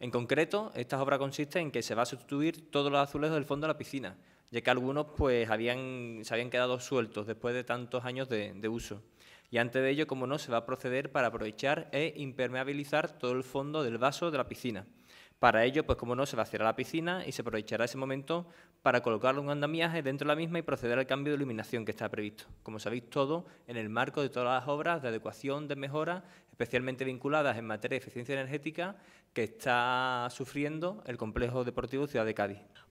En concreto, esta obra consiste en que se va a sustituir todos los azulejos del fondo de la piscina, ya que algunos pues, habían, se habían quedado sueltos después de tantos años de, de uso. Y antes de ello, como no, se va a proceder para aprovechar e impermeabilizar todo el fondo del vaso de la piscina. Para ello, pues como no, se vaciará la piscina y se aprovechará ese momento para colocar un andamiaje dentro de la misma y proceder al cambio de iluminación que está previsto. Como sabéis todo, en el marco de todas las obras de adecuación, de mejora, especialmente vinculadas en materia de eficiencia energética que está sufriendo el complejo deportivo Ciudad de Cádiz.